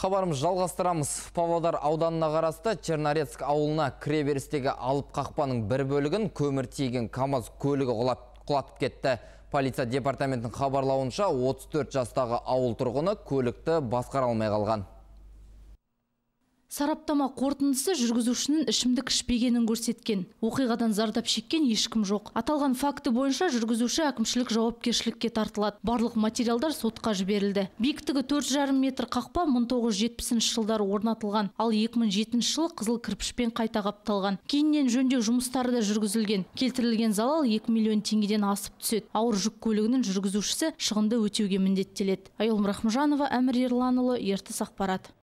Хабарымыз жалғастырамыз. Павлодар ауданына қарасты Чернорецк ауылына кіреберістегі алып қақпаның бір бөлігін көмір тиеген КамАЗ көлігі құлатып кетті. Полиция департаментінің хабарлауынша 34 жастағы ауыл тұрғыны көлікті басқара алмай қалған сараптама қорытындысы жүргізушінің ішімдік ішпегенін көрсеткен оқиғадан зардап шеккен ешкім жоқ аталған факті бойынша жүргізуші әкімшілік жауапкершілікке тартылады барлық материалдар сотқа жіберілді биіктігі төрт жарым метр қақпа 1970 жылдары орнатылған ал 2007 жылы қызыл кірпішпен қайта қапталған кейіннен жөндеу жұмыстары да жүргізілген келтірілген залал 2 миллион теңгеден асып түседі ауыр жүк көлігінің жүргізушісі шығынды өтеуге міндеттеледі айгүл рахымжанова әмір ерланұлы ертіс ақпарат